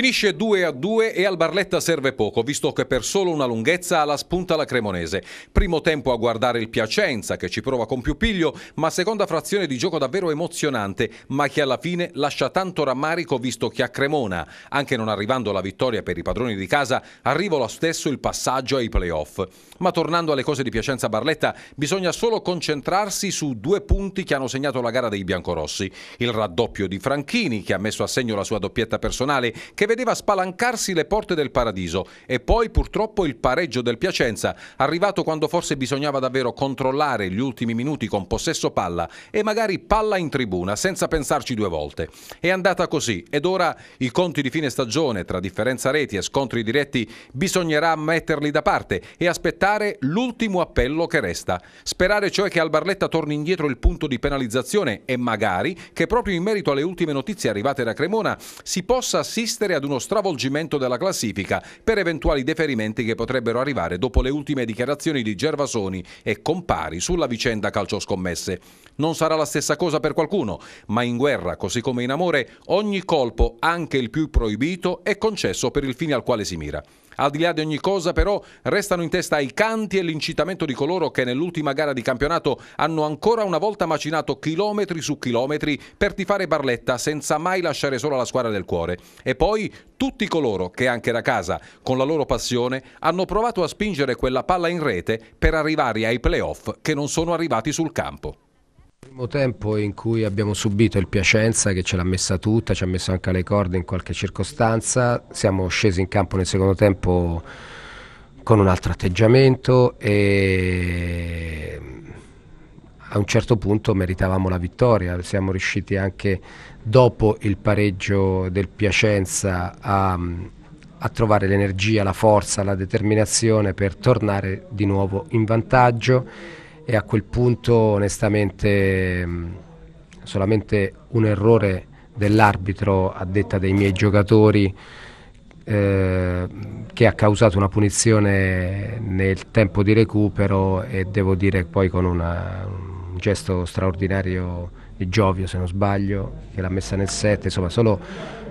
Finisce 2 a 2 e al Barletta serve poco, visto che per solo una lunghezza la spunta la Cremonese. Primo tempo a guardare il Piacenza, che ci prova con più piglio, ma seconda frazione di gioco davvero emozionante, ma che alla fine lascia tanto rammarico visto che a Cremona, anche non arrivando la vittoria per i padroni di casa, arriva lo stesso il passaggio ai playoff. Ma tornando alle cose di Piacenza Barletta, bisogna solo concentrarsi su due punti che hanno segnato la gara dei biancorossi. Il raddoppio di Franchini, che ha messo a segno la sua doppietta personale, che vedeva spalancarsi le porte del paradiso e poi purtroppo il pareggio del Piacenza, arrivato quando forse bisognava davvero controllare gli ultimi minuti con possesso palla e magari palla in tribuna senza pensarci due volte. È andata così ed ora i conti di fine stagione tra differenza reti e scontri diretti bisognerà metterli da parte e aspettare l'ultimo appello che resta. Sperare cioè che al Barletta torni indietro il punto di penalizzazione e magari che proprio in merito alle ultime notizie arrivate da Cremona si possa assistere procedere ad uno stravolgimento della classifica per eventuali deferimenti che potrebbero arrivare dopo le ultime dichiarazioni di Gervasoni e Compari sulla vicenda calcioscommesse. Non sarà la stessa cosa per qualcuno, ma in guerra, così come in amore, ogni colpo, anche il più proibito, è concesso per il fine al quale si mira. Al di là di ogni cosa, però, restano in testa i canti e l'incitamento di coloro che nell'ultima gara di campionato hanno ancora una volta macinato chilometri su chilometri per tifare Barletta senza mai lasciare sola la squadra del cuore. E poi poi tutti coloro che anche da casa, con la loro passione, hanno provato a spingere quella palla in rete per arrivare ai playoff che non sono arrivati sul campo. Il primo tempo in cui abbiamo subito il Piacenza che ce l'ha messa tutta, ci ha messo anche le corde in qualche circostanza, siamo scesi in campo nel secondo tempo con un altro atteggiamento e a un certo punto meritavamo la vittoria, siamo riusciti anche dopo il pareggio del Piacenza a, a trovare l'energia, la forza, la determinazione per tornare di nuovo in vantaggio e a quel punto onestamente solamente un errore dell'arbitro a detta dei miei giocatori eh, che ha causato una punizione nel tempo di recupero e devo dire poi con una, un gesto straordinario di Giovio se non sbaglio, che l'ha messa nel 7, insomma solo,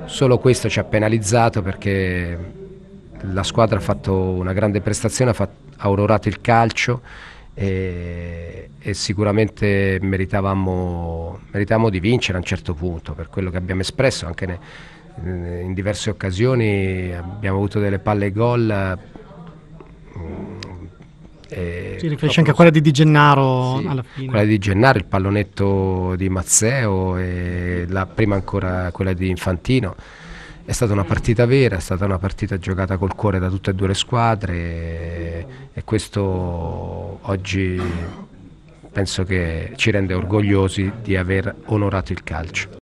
solo, questo ci ha penalizzato perché la squadra ha fatto una grande prestazione, ha, fatto, ha aurorato il calcio e, e sicuramente meritavamo, meritavamo, di vincere a un certo punto per quello che abbiamo espresso anche ne, in diverse occasioni abbiamo avuto delle palle gol eh, si riferisce anche a quella di Di Gennaro sì, alla fine. Quella di Gennaro, il pallonetto di Mazzeo e la prima ancora quella di Infantino. È stata una partita vera, è stata una partita giocata col cuore da tutte e due le squadre e, e questo oggi penso che ci rende orgogliosi di aver onorato il calcio.